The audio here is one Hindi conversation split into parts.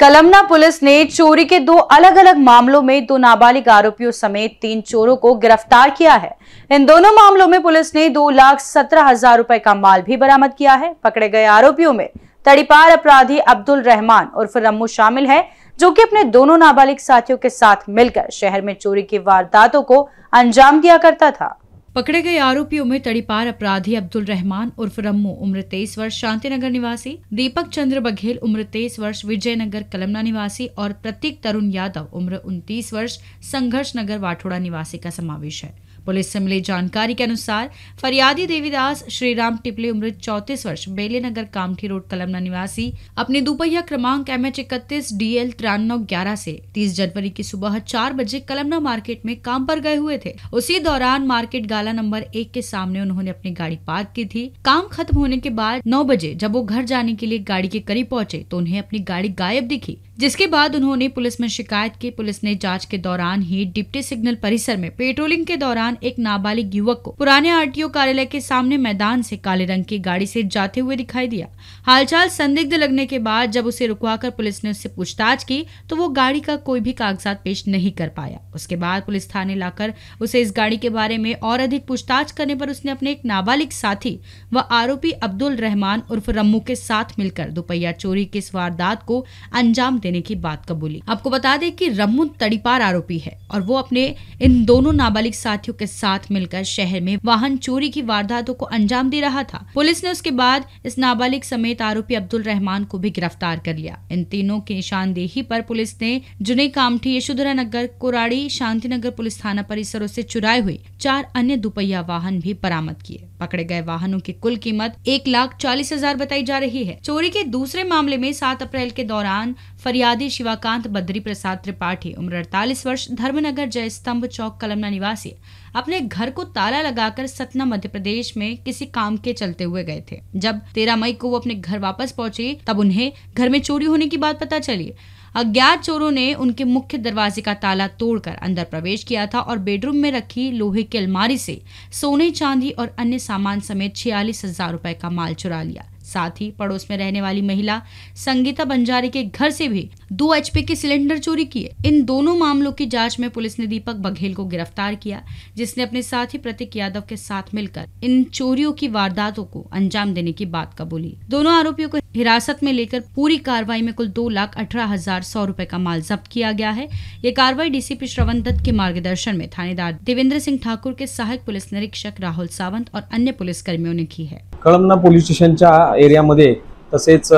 कलमना पुलिस ने चोरी के दो अलग अलग मामलों में दो नाबालिग आरोपियों समेत तीन चोरों को गिरफ्तार किया है इन दोनों मामलों में पुलिस ने दो लाख सत्रह हजार रुपए का माल भी बरामद किया है पकड़े गए आरोपियों में तड़ीपार अपराधी अब्दुल रहमान उर्फ रम्मू शामिल है जो कि अपने दोनों नाबालिग साथियों के साथ मिलकर शहर में चोरी की वारदातों को अंजाम दिया करता था पकड़े गए आरोपियों में तड़ीपार अपराधी अब्दुल रहमान उर्फ रम्मू उम्र तेईस वर्ष शांतिनगर निवासी दीपक चंद्र बघेल उम्र तेईस वर्ष विजयनगर कलमना निवासी और प्रतीक तरुण यादव उम्र उनतीस वर्ष संघर्ष नगर वाठोड़ा निवासी का समावेश है पुलिस से मिली जानकारी के अनुसार फरियादी देवीदास श्रीराम टिपले उम्र चौतीस वर्ष बेले नगर कामठी रोड कलमना निवासी अपने दुपहिया क्रमांक एम एच इकतीस डी एल तिरानवे ग्यारह से तीस जनवरी की सुबह चार बजे कलमना मार्केट में काम पर गए हुए थे उसी दौरान मार्केट गाला नंबर एक के सामने उन्होंने अपनी गाड़ी पार्क की थी काम खत्म होने के बाद नौ बजे जब वो घर जाने के लिए गाड़ी के करीब पहुंचे तो उन्हें अपनी गाड़ी गायब दिखी जिसके बाद उन्होंने पुलिस में शिकायत की पुलिस ने जांच के दौरान ही डिप्टी सिग्नल परिसर में पेट्रोलिंग के दौरान एक नाबालिग युवक को पुराने आरटीओ कार्यालय के सामने मैदान से काले रंग की गाड़ी से जाते हुए दिखाई दिया हालचाल संदिग्ध लगने के बाद जब उसे रुकवाकर पुलिस ने उससे पूछताछ की तो वो गाड़ी का कोई भी कागजात पेश नहीं कर पाया उसके बाद पुलिस थाने लाकर उसे इस गाड़ी के बारे में और अधिक पूछताछ करने पर उसने अपने एक नाबालिग साथी व आरोपी अब्दुल रहमान उर्फ रम्मू के साथ मिलकर दोपहिया चोरी की इस वारदात को अंजाम देने देने की बात कबूली आपको बता दें कि रम्मू तड़ीपार आरोपी है और वो अपने इन दोनों नाबालिग साथियों के साथ मिलकर शहर में वाहन चोरी की वारदातों को अंजाम दे रहा था पुलिस ने उसके बाद इस नाबालिग समेत आरोपी अब्दुल रहमान को भी गिरफ्तार कर लिया इन तीनों की निशानदेही पर पुलिस ने जुने कामठी यशोधरा नगर कोराड़ी नगर पुलिस थाना परिसरों से चुराए हुए चार अन्य दुपहिया वाहन भी बरामद किए पकड़े गए वाहनों की कुल कीमत एक लाख चालीस हजार बताई जा रही है चोरी के दूसरे मामले में सात अप्रैल के दौरान फरियादी शिवाकांत बद्री प्रसाद त्रिपाठी उम्र अड़तालीस वर्ष धर्मनगर जय स्तंभ चौक कलमना निवासी अपने घर को ताला लगाकर सतना मध्य प्रदेश में किसी काम के चलते हुए गए थे जब तेरह मई को वो अपने घर वापस पहुंचे तब उन्हें घर में चोरी होने की बात पता चली अज्ञात चोरों ने उनके मुख्य दरवाजे का ताला तोड़कर अंदर प्रवेश किया था और बेडरूम में रखी लोहे की अलमारी से सोने चांदी और अन्य सामान समेत छियालीस हजार रूपए का माल चुरा लिया साथ ही पड़ोस में रहने वाली महिला संगीता बंजारी के घर से भी दो एचपी के सिलेंडर चोरी किए इन दोनों मामलों की जांच में पुलिस ने दीपक बघेल को गिरफ्तार किया जिसने अपने साथी प्रतीक यादव के साथ मिलकर इन चोरियों की वारदातों को अंजाम देने की बात कबूली दोनों आरोपियों को हिरासत में लेकर पूरी कार्रवाई में कुल दो लाख अठारह हजार सौ रूपए का माल जब्त किया गया है ये कार्रवाई डीसीपी श्रवण दत्त के मार्गदर्शन में थानेदार देवेंद्र सिंह ठाकुर के सहायक पुलिस निरीक्षक राहुल सावंत और अन्य पुलिस कर्मियों ने की है स्टेशन ऐसी एरिया मध्य तसेच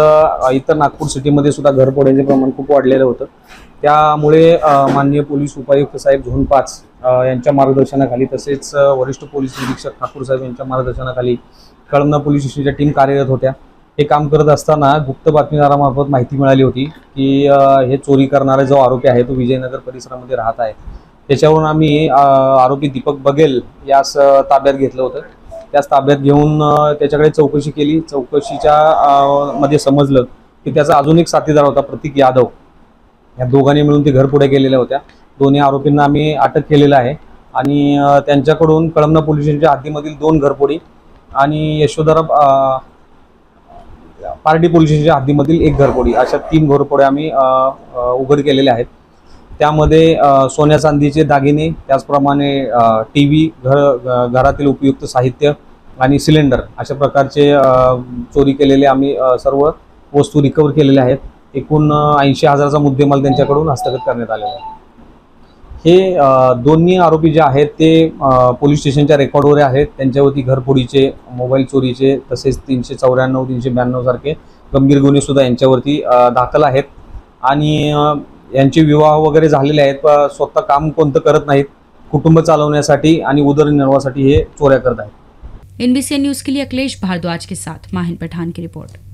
इतर नागपूर सिटीमध्ये सुद्धा घरफोड्यांचे प्रमाण खूप वाढलेलं होतं त्यामुळे माननीय पोलीस उपायुक्त साहेब झोन पाच यांच्या मार्गदर्शनाखाली तसेच वरिष्ठ पोलीस निरीक्षक ठाकूर साहेब यांच्या मार्गदर्शनाखाली कळमना पोलीस स्टेशनच्या टीम कार्यरत होत्या हे काम करत असताना गुप्त बातमीदारामार्फत माहिती मिळाली होती की हे चोरी करणारा जो आरोपी आहे तो विजयनगर परिसरामध्ये राहत आहे त्याच्यावरून आम्ही आरोपी दीपक बघेल यास ताब्यात घेतलं होतं त्याच ताब्यात घेऊन त्याच्याकडे चौकशी केली चौकशीच्या मध्ये समजलं की त्याचा अजून एक साथीदार होता प्रतीक यादव या दोघांनी मिळून ते घर पुढे केलेल्या होत्या दोन्ही आरोपींना आम्ही अटक केलेलं आहे आणि त्यांच्याकडून कळमना पोलीस स्टेशनच्या हद्दीमधील दोन घरपोडी आणि यशोधरा पार्टी पोलीस स्टेशनच्या हद्दीमधील एक घरपोडी अशा तीन घरपोड्या आम्ही उघड केलेल्या आहेत त्यामध्ये सोन्या चांदीचे दागिने त्याचप्रमाणे टी व्ही घर घरातील उपयुक्त साहित्य आणि सिलेंडर अशा प्रकारचे चोरी केलेले आम्ही सर्व वस्तू रिकवर केलेल्या आहेत एकूण ऐंशी हजाराचा मुद्देमाल त्यांच्याकडून हस्तगत करण्यात आलेला आहे हे दोन्ही आरोपी जे आहेत ते पोलीस स्टेशनच्या रेकॉर्डवर आहेत त्यांच्यावरती घरफोडीचे मोबाईल चोरीचे तसेच तीनशे चौऱ्याण्णव तीनशे ब्याण्णव सारखे गंभीर गुन्हेसुद्धा यांच्यावरती दाखल आहेत आणि यांचे विवाह वगैरे झालेले आहेत स्वतः काम कोणतं करत नाहीत कुटुंब चालवण्यासाठी आणि उदरनिर्वाहासाठी हे चोऱ्या करत आहेत एनबीसी न्यूज के लिए अखिलेश भारद्वाज के साथ माहिन पठान की रिपोर्ट